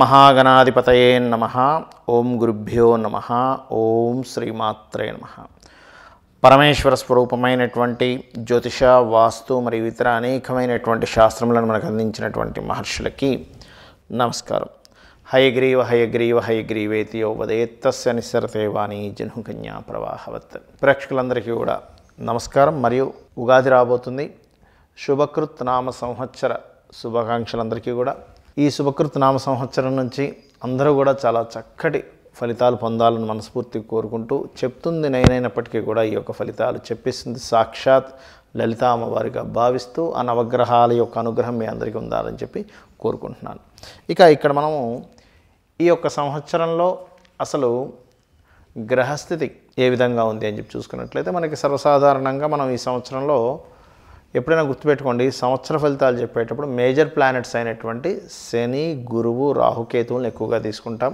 మహాగణాధిపతయే నమ ఓం గురుభ్యో నమ ఓం శ్రీమాత్రే నమ పరమేశ్వర స్వరూపమైనటువంటి జ్యోతిష వాస్తు మరియు ఇతర అనేకమైనటువంటి శాస్త్రములను మనకు అందించినటువంటి మహర్షులకి నమస్కారం హయగ్రీవ హయగ్రీవ హయగ్రీవేతియో వదేత్తస్య నిస్సరతే వాణి జనుకన్యా ప్రవాహవత్ ప్రేక్షకులందరికీ కూడా నమస్కారం మరియు ఉగాది రాబోతుంది శుభకృత్ నామ సంవత్సర శుభాకాంక్షలందరికీ కూడా ఈ శుభకృత్ నామ సంవత్సరం నుంచి అందరూ కూడా చాలా చక్కటి ఫలితాలు పొందాలని మనస్ఫూర్తి కోరుకుంటూ చెప్తుంది నేనైనప్పటికీ కూడా ఈ యొక్క ఫలితాలు చెప్పేసింది సాక్షాత్ లలిత అమ్మవారిగా భావిస్తూ ఆ నవగ్రహాల యొక్క అనుగ్రహం మీ అందరికీ ఉండాలని చెప్పి కోరుకుంటున్నాను ఇక ఇక్కడ మనము ఈ యొక్క సంవత్సరంలో అసలు గ్రహస్థితి ఏ విధంగా ఉంది అని చెప్పి చూసుకున్నట్లయితే మనకి సర్వసాధారణంగా మనం ఈ సంవత్సరంలో ఎప్పుడైనా గుర్తుపెట్టుకోండి సంవత్సర ఫలితాలు చెప్పేటప్పుడు మేజర్ ప్లానెట్స్ అయినటువంటి శని గురువు రాహుకేతువులను ఎక్కువగా తీసుకుంటాం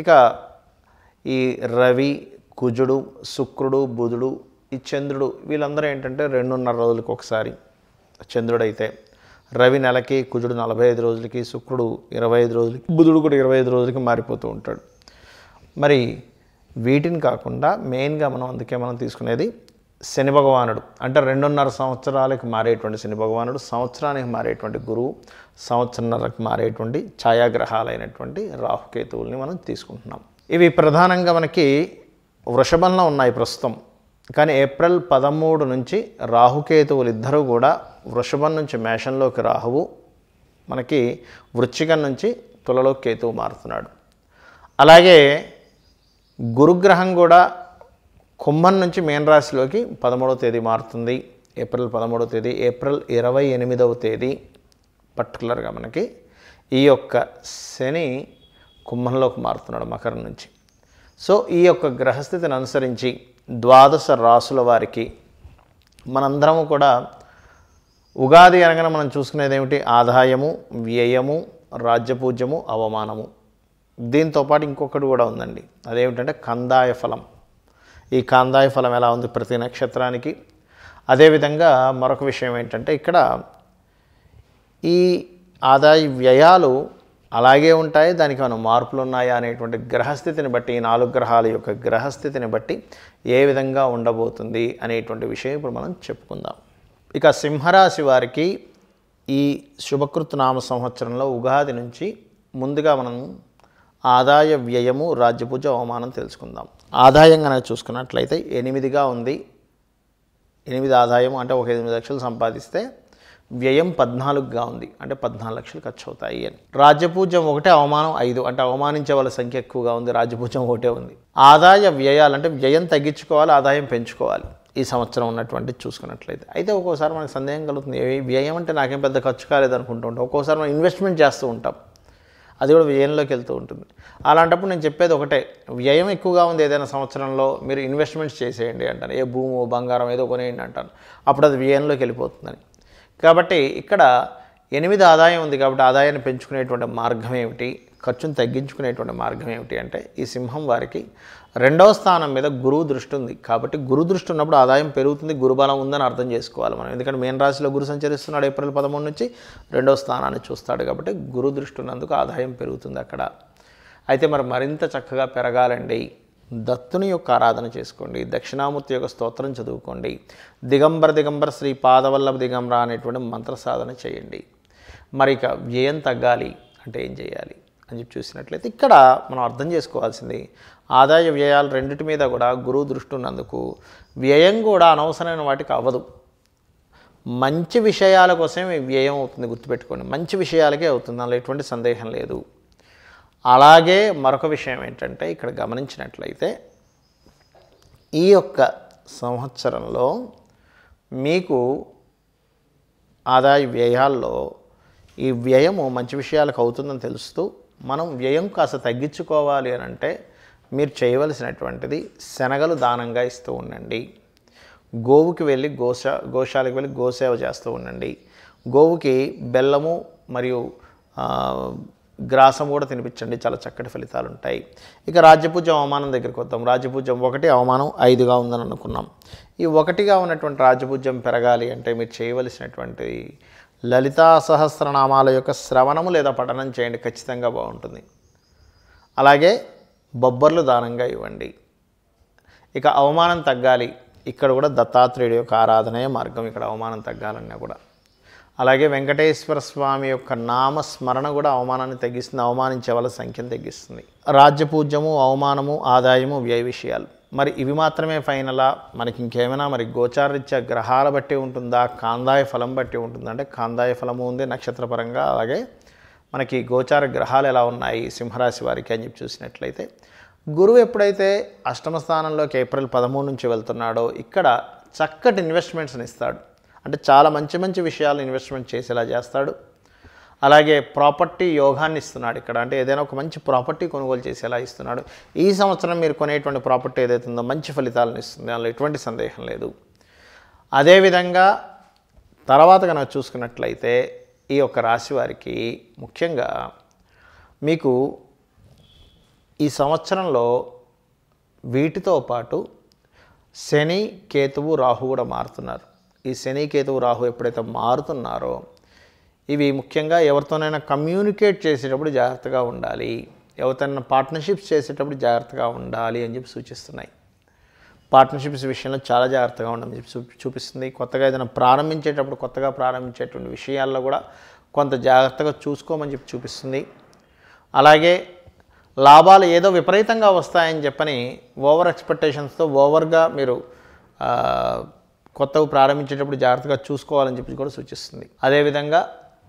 ఇక ఈ రవి కుజుడు శుక్రుడు బుధుడు ఈ చంద్రుడు వీళ్ళందరూ ఏంటంటే రెండున్నర రోజులకు ఒకసారి చంద్రుడైతే రవి నెలకి కుజుడు నలభై ఐదు రోజులకి శుక్రుడు ఇరవై ఐదు రోజులకి బుధుడు కూడా ఇరవై ఐదు రోజులకి మారిపోతూ ఉంటాడు మరి వీటిని కాకుండా మెయిన్గా మనం అందుకే మనం తీసుకునేది శని భగవానుడు అంటే రెండున్నర సంవత్సరాలకు మారేటువంటి శని భగవానుడు సంవత్సరానికి మారేటువంటి గురువు సంవత్సరన్నరకు మారేటువంటి ఛాయాగ్రహాలైనటువంటి రాహుకేతువుల్ని మనం తీసుకుంటున్నాం ఇవి ప్రధానంగా మనకి వృషభంలో ఉన్నాయి ప్రస్తుతం కానీ ఏప్రిల్ పదమూడు నుంచి రాహుకేతువులు ఇద్దరూ కూడా వృషభం నుంచి మేషంలోకి రాహువు మనకి వృచ్చికం నుంచి తులలో కేతువు మారుతున్నాడు అలాగే గురుగ్రహం కూడా కుంభం నుంచి మేన్ రాశిలోకి పదమూడవ తేదీ మారుతుంది ఏప్రిల్ పదమూడవ తేదీ ఏప్రిల్ ఇరవై ఎనిమిదవ తేదీ పర్టికులర్గా మనకి ఈ యొక్క శని కుంభంలోకి మారుతున్నాడు మకరం నుంచి సో ఈ యొక్క గ్రహస్థితిని అనుసరించి ద్వాదశ రాసుల వారికి మనందరము కూడా ఉగాది అనగానే మనం చూసుకునేది ఏమిటి ఆదాయము వ్యయము రాజ్యపూజ్యము అవమానము దీంతోపాటు ఇంకొకటి కూడా ఉందండి అదేమిటంటే కందాయ ఫలం ఈ కాందాయ ఫలం ఎలా ఉంది ప్రతి నక్షత్రానికి అదేవిధంగా మరొక విషయం ఏంటంటే ఇక్కడ ఈ ఆదాయ వ్యయాలు అలాగే ఉంటాయి దానికి మనం మార్పులు ఉన్నాయా అనేటువంటి గ్రహస్థితిని బట్టి ఈ నాలుగు గ్రహాల యొక్క గ్రహస్థితిని బట్టి ఏ విధంగా ఉండబోతుంది అనేటువంటి విషయం ఇప్పుడు మనం చెప్పుకుందాం ఇక సింహరాశి వారికి ఈ శుభకృత్ నామ సంవత్సరంలో ఉగాది నుంచి ముందుగా మనం ఆదాయ వ్యయము రాజ్యపూజ అవమానం తెలుసుకుందాం ఆదాయం కనుక చూసుకున్నట్లయితే ఎనిమిదిగా ఉంది ఎనిమిది ఆదాయం అంటే ఒక ఎనిమిది లక్షలు సంపాదిస్తే వ్యయం పద్నాలుగుగా ఉంది అంటే పద్నాలుగు లక్షలు ఖర్చు అవుతాయి అని రాజ్యపూజ్యం ఒకటే అవమానం ఐదు అంటే అవమానించే వాళ్ళ సంఖ్య ఎక్కువగా ఉంది రాజ్యపూజ్యం ఒకటే ఉంది ఆదాయ వ్యయాలు అంటే వ్యయం తగ్గించుకోవాలి ఆదాయం పెంచుకోవాలి ఈ సంవత్సరం ఉన్నటువంటి చూసుకున్నట్లయితే అయితే ఒక్కోసారి మనకు సందేహం కలుగుతుంది వ్యయం అంటే నాకేం పెద్ద ఖర్చు కాలేదు అనుకుంటూ ఉంటాం ఒక్కోసారి మనం ఇన్వెస్ట్మెంట్ చేస్తూ ఉంటాం అది కూడా వ్యయంలోకి వెళ్తూ ఉంటుంది అలాంటప్పుడు నేను చెప్పేది ఒకటే వ్యయం ఎక్కువగా ఉంది ఏదైనా సంవత్సరంలో మీరు ఇన్వెస్ట్మెంట్స్ చేసేయండి అంటాను ఏ భూము బంగారం ఏదో కొనేయండి అంటాను అప్పుడు అది వ్యయంలోకి వెళ్ళిపోతుందని కాబట్టి ఇక్కడ ఎనిమిది ఆదాయం ఉంది కాబట్టి ఆదాయాన్ని పెంచుకునేటువంటి మార్గం ఏమిటి ఖర్చును తగ్గించుకునేటువంటి మార్గం ఏమిటి అంటే ఈ సింహం వారికి రెండవ స్థానం మీద గురువు దృష్టి ఉంది కాబట్టి గురు దృష్టి ఉన్నప్పుడు ఆదాయం పెరుగుతుంది గురుబలం ఉందని అర్థం చేసుకోవాలి మనం ఎందుకంటే మేన్ రాశిలో గురు సంచరిస్తున్నాడు ఏప్రిల్ పదమూడు నుంచి రెండవ స్థానాన్ని చూస్తాడు కాబట్టి గురు దృష్టి ఉన్నందుకు ఆదాయం పెరుగుతుంది అక్కడ అయితే మరి మరింత చక్కగా పెరగాలండి దత్తుని యొక్క ఆరాధన చేసుకోండి దక్షిణామూర్తి యొక్క స్తోత్రం చదువుకోండి దిగంబర దిగంబర శ్రీ పాదవల్లభ దిగంబర అనేటువంటి మంత్ర సాధన చేయండి మరి ఇక వ్యయం తగ్గాలి అంటే ఏం చేయాలి అని చెప్పి చూసినట్లయితే ఇక్కడ మనం అర్థం చేసుకోవాల్సింది ఆదాయ వ్యయాలు రెండింటి మీద కూడా గురువు దృష్టి ఉన్నందుకు వ్యయం కూడా అనవసరమైన వాటికి అవ్వదు మంచి విషయాల కోసమే వ్యయం అవుతుంది గుర్తుపెట్టుకోండి మంచి విషయాలకే అవుతుంది అందులో ఎటువంటి సందేహం లేదు అలాగే మరొక విషయం ఏంటంటే ఇక్కడ గమనించినట్లయితే ఈ యొక్క సంవత్సరంలో మీకు ఆదాయ వ్యయాల్లో ఈ వ్యయము మంచి విషయాలకు అవుతుందని తెలుస్తూ మనం వ్యయం కాస్త తగ్గించుకోవాలి అని అంటే మీరు చేయవలసినటువంటిది శనగలు దానంగా ఇస్తూ ఉండండి గోవుకి వెళ్ళి గోశ గోశాలకు వెళ్ళి గోసేవ చేస్తూ ఉండండి గోవుకి బెల్లము మరియు గ్రాసం కూడా తినిపించండి చాలా చక్కటి ఫలితాలు ఉంటాయి ఇక రాజ్యపూజ అవమానం దగ్గరికి వద్దాం రాజ్యపూజం ఒకటి అవమానం ఐదుగా ఉందని అనుకున్నాం ఈ ఒకటిగా ఉన్నటువంటి రాజ్యపూజ్యం పెరగాలి అంటే మీరు చేయవలసినటువంటి లలితా సహస్రనామాల యొక్క శ్రవణము లేదా పఠనం చేయండి ఖచ్చితంగా బాగుంటుంది అలాగే బొబ్బర్లు దానంగా ఇవ్వండి ఇక అవమానం తగ్గాలి ఇక్కడ కూడా దత్తాత్రేయుడి యొక్క ఆరాధనే మార్గం ఇక్కడ అవమానం తగ్గాలన్నా కూడా అలాగే వెంకటేశ్వర స్వామి యొక్క నామస్మరణ కూడా అవమానాన్ని తగ్గిస్తుంది అవమానించే వాళ్ళ సంఖ్యను తగ్గిస్తుంది రాజ్యపూజ్యము అవమానము ఆదాయము వ్యయ విషయాలు మరి ఇవి మాత్రమే ఫైనలా మనకి ఇంకేమైనా మరి గోచారరీత్యా గ్రహాల బట్టి ఉంటుందా కాందాయ ఫలం బట్టి ఉంటుందా అంటే కాందాయ ఫలము ఉంది నక్షత్రపరంగా అలాగే మనకి గోచార గ్రహాలు ఎలా ఉన్నాయి సింహరాశి వారికి అని చెప్పి చూసినట్లయితే గురువు ఎప్పుడైతే అష్టమ స్థానంలోకి ఏప్రిల్ పదమూడు నుంచి వెళ్తున్నాడో ఇక్కడ చక్కటి ఇన్వెస్ట్మెంట్స్ని ఇస్తాడు అంటే చాలా మంచి మంచి విషయాలు ఇన్వెస్ట్మెంట్ చేసేలా చేస్తాడు అలాగే ప్రాపర్టీ యోగాన్ని ఇస్తున్నాడు ఇక్కడ అంటే ఏదైనా ఒక మంచి ప్రాపర్టీ కొనుగోలు చేసేలా ఇస్తున్నాడు ఈ సంవత్సరం మీరు కొనేటువంటి ప్రాపర్టీ ఏదైతే ఉందో మంచి ఫలితాలను ఇస్తుంది అందులో ఎటువంటి సందేహం లేదు అదేవిధంగా తర్వాత కనుక చూసుకున్నట్లయితే ఈ యొక్క రాశి వారికి ముఖ్యంగా మీకు ఈ సంవత్సరంలో వీటితో పాటు శని కేతువు రాహు కూడా మారుతున్నారు ఈ శని కేతువు రాహు ఎప్పుడైతే మారుతున్నారో ఇవి ముఖ్యంగా ఎవరితోనైనా కమ్యూనికేట్ చేసేటప్పుడు జాగ్రత్తగా ఉండాలి ఎవరితోనైనా పార్ట్నర్షిప్స్ చేసేటప్పుడు జాగ్రత్తగా ఉండాలి అని చెప్పి సూచిస్తున్నాయి పార్ట్నర్షిప్స్ విషయంలో చాలా జాగ్రత్తగా ఉండాలని చెప్పి చూపిస్తుంది కొత్తగా ఏదైనా ప్రారంభించేటప్పుడు కొత్తగా ప్రారంభించేటువంటి విషయాల్లో కూడా కొంత జాగ్రత్తగా చూసుకోమని చెప్పి చూపిస్తుంది అలాగే లాభాలు ఏదో విపరీతంగా వస్తాయని చెప్పని ఓవర్ ఎక్స్పెక్టేషన్స్తో ఓవర్గా మీరు కొత్తవి ప్రారంభించేటప్పుడు జాగ్రత్తగా చూసుకోవాలని చెప్పి కూడా సూచిస్తుంది అదేవిధంగా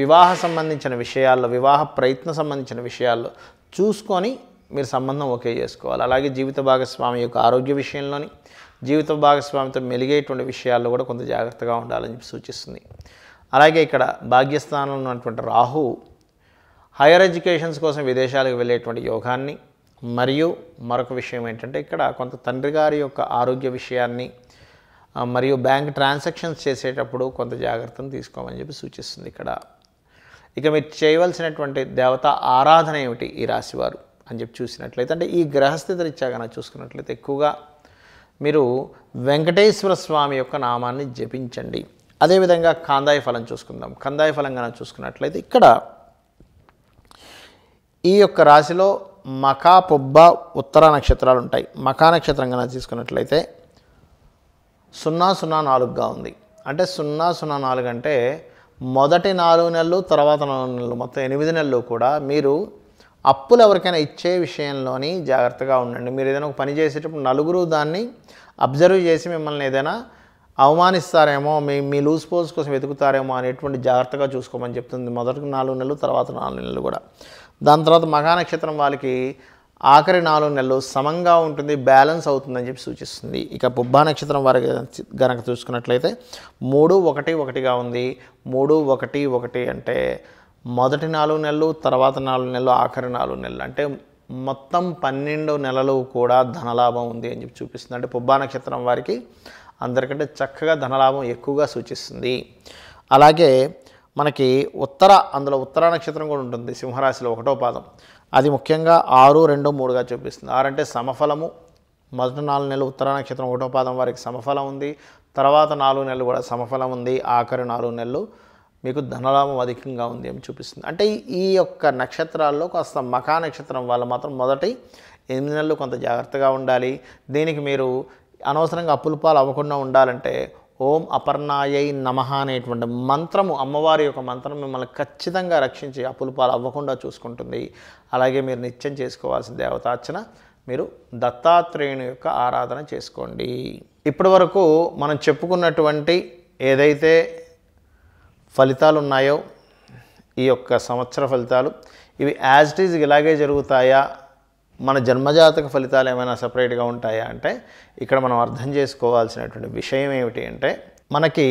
వివాహ సంబంధించిన విషయాల్లో వివాహ ప్రయత్న సంబంధించిన విషయాల్లో చూసుకొని మీరు సంబంధం ఓకే చేసుకోవాలి అలాగే జీవిత భాగస్వామి యొక్క ఆరోగ్య విషయంలోని జీవిత భాగస్వామితో మెలిగేటువంటి విషయాల్లో కూడా కొంత జాగ్రత్తగా ఉండాలని చెప్పి సూచిస్తుంది అలాగే ఇక్కడ భాగ్యస్థానంలో ఉన్నటువంటి రాహు హైయర్ ఎడ్యుకేషన్స్ కోసం విదేశాలకు వెళ్ళేటువంటి యోగాన్ని మరియు మరొక విషయం ఏంటంటే ఇక్కడ కొంత తండ్రి గారి యొక్క ఆరోగ్య విషయాన్ని మరియు బ్యాంక్ ట్రాన్సాక్షన్స్ చేసేటప్పుడు కొంత జాగ్రత్తను తీసుకోమని చెప్పి సూచిస్తుంది ఇక్కడ ఇక మీరు చేయవలసినటువంటి దేవత ఆరాధన ఏమిటి ఈ రాశివారు అని చెప్పి చూసినట్లయితే అంటే ఈ గ్రహస్థితి రీత్యా కనుక చూసుకున్నట్లయితే ఎక్కువగా మీరు వెంకటేశ్వర స్వామి యొక్క నామాన్ని జపించండి అదేవిధంగా కాందాయ ఫలం చూసుకుందాం కందాయ ఫలం కనుక చూసుకున్నట్లయితే ఇక్కడ ఈ యొక్క రాశిలో మకా పొబ్బ ఉత్తర నక్షత్రాలు ఉంటాయి మకా నక్షత్రం కనుక తీసుకున్నట్లయితే సున్నా సున్నా నాలుగుగా ఉంది అంటే సున్నా సున్నా నాలుగు అంటే మొదటి నాలుగు నెలలు తర్వాత నాలుగు నెలలు మొత్తం ఎనిమిది నెలలు కూడా మీరు అప్పులు ఎవరికైనా ఇచ్చే విషయంలోని జాగ్రత్తగా ఉండండి మీరు ఏదైనా ఒక పని చేసేటప్పుడు నలుగురు దాన్ని అబ్జర్వ్ చేసి మిమ్మల్ని ఏదైనా అవమానిస్తారేమో మీ మీ లూజ్ పోజ్ కోసం వెతుకుతారేమో అనేటువంటి జాగ్రత్తగా చూసుకోమని చెప్తుంది మొదటి నాలుగు నెలలు తర్వాత నాలుగు నెలలు కూడా దాని తర్వాత మఘా నక్షత్రం వాళ్ళకి ఆఖరి నాలుగు నెలలు సమంగా ఉంటుంది బ్యాలెన్స్ అవుతుందని చెప్పి సూచిస్తుంది ఇక బుబ్బా నక్షత్రం వారి గనక చూసుకున్నట్లయితే మూడు ఒకటి ఒకటిగా ఉంది మూడు ఒకటి ఒకటి అంటే మొదటి నాలుగు నెలలు తర్వాత నాలుగు నెలలు ఆఖరి నాలుగు నెలలు అంటే మొత్తం పన్నెండు నెలలు కూడా ధనలాభం ఉంది అని చెప్పి చూపిస్తుంది అంటే పుబ్బా నక్షత్రం వారికి అందరికంటే చక్కగా ధనలాభం ఎక్కువగా సూచిస్తుంది అలాగే మనకి ఉత్తర అందులో ఉత్తర నక్షత్రం కూడా ఉంటుంది సింహరాశిలో ఒకటో పాదం అది ముఖ్యంగా ఆరు రెండు మూడుగా చూపిస్తుంది ఆరు అంటే సమఫలము మొదటి నాలుగు నెలలు ఉత్తర నక్షత్రం ఒకటో పాదం వారికి సమఫలం ఉంది తర్వాత నాలుగు నెలలు కూడా సమఫలం ఉంది ఆఖరి నాలుగు నెలలు మీకు ధనలాభం అధికంగా ఉంది అని చూపిస్తుంది అంటే ఈ యొక్క నక్షత్రాల్లో కాస్త మకా నక్షత్రం వాళ్ళు మాత్రం మొదటి ఎనిమిది నెలలు కొంత జాగ్రత్తగా ఉండాలి దీనికి మీరు అనవసరంగా అప్పులు పాలు అవ్వకుండా ఉండాలంటే ఓం అపర్ణాయై నమ అనేటువంటి మంత్రము అమ్మవారి యొక్క మంత్రం మిమ్మల్ని ఖచ్చితంగా రక్షించి అప్పులు పాలు అవ్వకుండా చూసుకుంటుంది అలాగే మీరు నిత్యం చేసుకోవాల్సిన దేవతార్చన మీరు దత్తాత్రేయుని యొక్క ఆరాధన చేసుకోండి ఇప్పటి వరకు మనం చెప్పుకున్నటువంటి ఏదైతే ఫలితాలు ఉన్నాయో ఈ యొక్క సంవత్సర ఫలితాలు ఇవి యాజ్ ఇట్ ఈజ్ ఇలాగే జరుగుతాయా మన జన్మజాతక ఫలితాలు ఏమైనా సపరేట్గా ఉంటాయా అంటే ఇక్కడ మనం అర్థం చేసుకోవాల్సినటువంటి విషయం ఏమిటి అంటే మనకి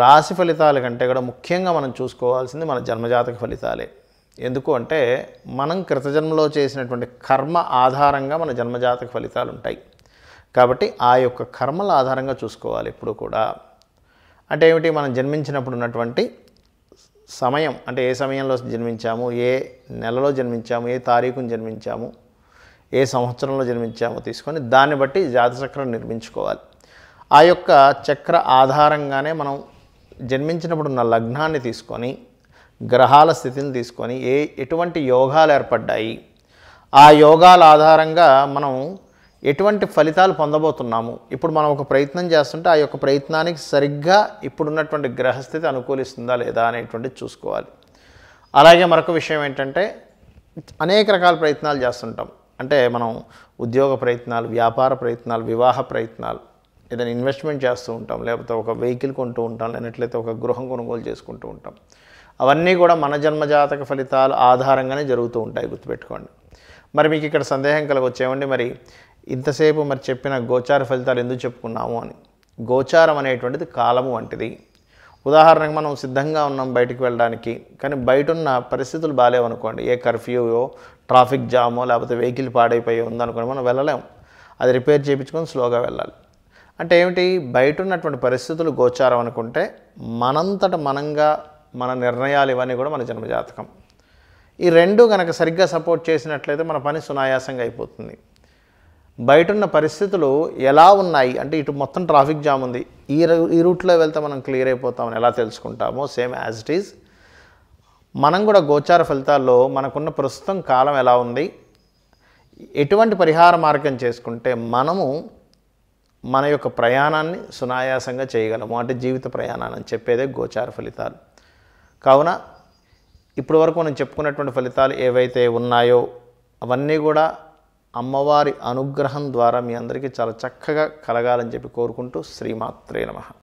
రాశి ఫలితాల కంటే కూడా ముఖ్యంగా మనం చూసుకోవాల్సింది మన జన్మజాతక ఫలితాలే ఎందుకు అంటే మనం కృతజన్మలో చేసినటువంటి కర్మ ఆధారంగా మన జన్మజాతక ఫలితాలు ఉంటాయి కాబట్టి ఆ యొక్క కర్మల ఆధారంగా చూసుకోవాలి ఎప్పుడు కూడా అంటే ఏమిటి మనం జన్మించినప్పుడు ఉన్నటువంటి సమయం అంటే ఏ సమయంలో జన్మించాము ఏ నెలలో జన్మించాము ఏ తారీఖును జన్మించాము ఏ సంవత్సరంలో జన్మించామో తీసుకొని దాన్ని బట్టి జాతచక్రం నిర్మించుకోవాలి ఆ యొక్క చక్ర ఆధారంగానే మనం జన్మించినప్పుడు ఉన్న లగ్నాన్ని తీసుకొని గ్రహాల స్థితిని తీసుకొని ఏ ఎటువంటి యోగాలు ఏర్పడ్డాయి ఆ యోగాల ఆధారంగా మనం ఎటువంటి ఫలితాలు పొందబోతున్నాము ఇప్పుడు మనం ఒక ప్రయత్నం చేస్తుంటే ఆ యొక్క ప్రయత్నానికి సరిగ్గా ఇప్పుడున్నటువంటి గ్రహస్థితి అనుకూలిస్తుందా లేదా అనేటువంటిది చూసుకోవాలి అలాగే మరొక విషయం ఏంటంటే అనేక రకాల ప్రయత్నాలు చేస్తుంటాం అంటే మనం ఉద్యోగ ప్రయత్నాలు వ్యాపార ప్రయత్నాలు వివాహ ప్రయత్నాలు ఏదైనా ఇన్వెస్ట్మెంట్ చేస్తూ ఉంటాం లేకపోతే ఒక వెహికల్ కొంటూ ఉంటాం లేనట్లయితే ఒక గృహం కొనుగోలు చేసుకుంటూ ఉంటాం అవన్నీ కూడా మన జన్మజాతక ఫలితాలు ఆధారంగానే జరుగుతూ ఉంటాయి గుర్తుపెట్టుకోండి మరి మీకు ఇక్కడ సందేహం కలగొచ్చేయండి మరి ఇంతసేపు మరి చెప్పిన గోచార ఫలితాలు ఎందుకు చెప్పుకున్నాము అని గోచారం అనేటువంటిది కాలము వంటిది ఉదాహరణకు మనం సిద్ధంగా ఉన్నాం బయటికి వెళ్ళడానికి కానీ బయట ఉన్న పరిస్థితులు బాగాలేవనుకోండి ఏ కర్ఫ్యూయో ట్రాఫిక్ జామో లేకపోతే వెహికల్ పాడైపోయి ఉందనుకోండి మనం వెళ్ళలేము అది రిపేర్ చేయించుకొని స్లోగా వెళ్ళాలి అంటే ఏమిటి బయట ఉన్నటువంటి పరిస్థితులు గోచారం అనుకుంటే మనంతట మనంగా మన నిర్ణయాలు ఇవన్నీ కూడా మన జన్మజాతకం ఈ రెండు కనుక సరిగ్గా సపోర్ట్ చేసినట్లయితే మన పని సునాయాసంగా అయిపోతుంది బయట ఉన్న పరిస్థితులు ఎలా ఉన్నాయి అంటే ఇటు మొత్తం ట్రాఫిక్ జామ్ ఉంది ఈ ఈ రూట్లో వెళ్తే మనం క్లియర్ అయిపోతామని ఎలా తెలుసుకుంటామో సేమ్ యాజ్ ఇట్ ఈజ్ మనం కూడా గోచార ఫలితాల్లో మనకున్న ప్రస్తుతం కాలం ఎలా ఉంది ఎటువంటి పరిహార మార్గం చేసుకుంటే మనము మన యొక్క ప్రయాణాన్ని సునాయాసంగా చేయగలము అంటే జీవిత ప్రయాణాన్ని అని చెప్పేదే గోచార ఫలితాలు కావున ఇప్పటివరకు మనం చెప్పుకున్నటువంటి ఫలితాలు ఏవైతే ఉన్నాయో అవన్నీ కూడా అమ్మవారి అనుగ్రహం ద్వారా మీ అందరికీ చాలా చక్కగా కలగాలని చెప్పి కోరుకుంటూ శ్రీమాత్రే నమ